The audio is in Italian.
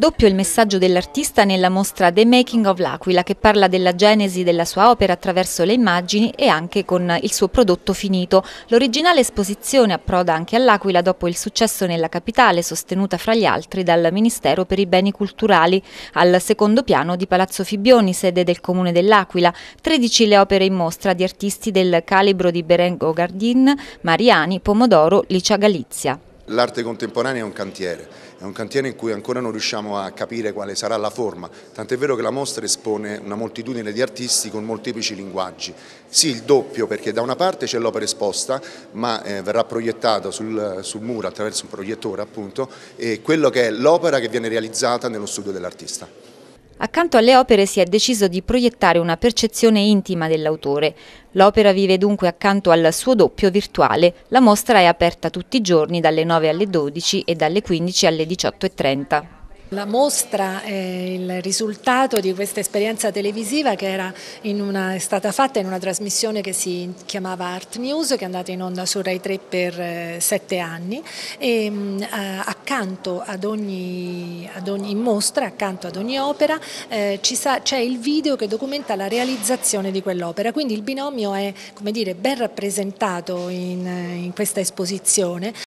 Doppio il messaggio dell'artista nella mostra The Making of L'Aquila che parla della genesi della sua opera attraverso le immagini e anche con il suo prodotto finito. L'originale esposizione approda anche all'Aquila dopo il successo nella capitale sostenuta fra gli altri dal Ministero per i Beni Culturali al secondo piano di Palazzo Fibbioni, sede del Comune dell'Aquila. 13 le opere in mostra di artisti del calibro di Berengo Gardin, Mariani, Pomodoro, Licia Galizia. L'arte contemporanea è un cantiere, è un cantiere in cui ancora non riusciamo a capire quale sarà la forma, tant'è vero che la mostra espone una moltitudine di artisti con molteplici linguaggi. Sì, il doppio, perché da una parte c'è l'opera esposta, ma eh, verrà proiettata sul, sul, muro attraverso un proiettore appunto, e quello che è l'opera che viene realizzata nello studio dell'artista. Accanto alle opere si è deciso di proiettare una percezione intima dell'autore. L'opera vive dunque accanto al suo doppio virtuale. La mostra è aperta tutti i giorni dalle 9 alle 12 e dalle 15 alle 18.30. La mostra è il risultato di questa esperienza televisiva che una, è stata fatta in una trasmissione che si chiamava Art News, che è andata in onda su Rai 3 per eh, sette anni e mm, eh, accanto ad ogni, ad ogni mostra, accanto ad ogni opera, eh, c'è il video che documenta la realizzazione di quell'opera, quindi il binomio è dire, ben rappresentato in, in questa esposizione.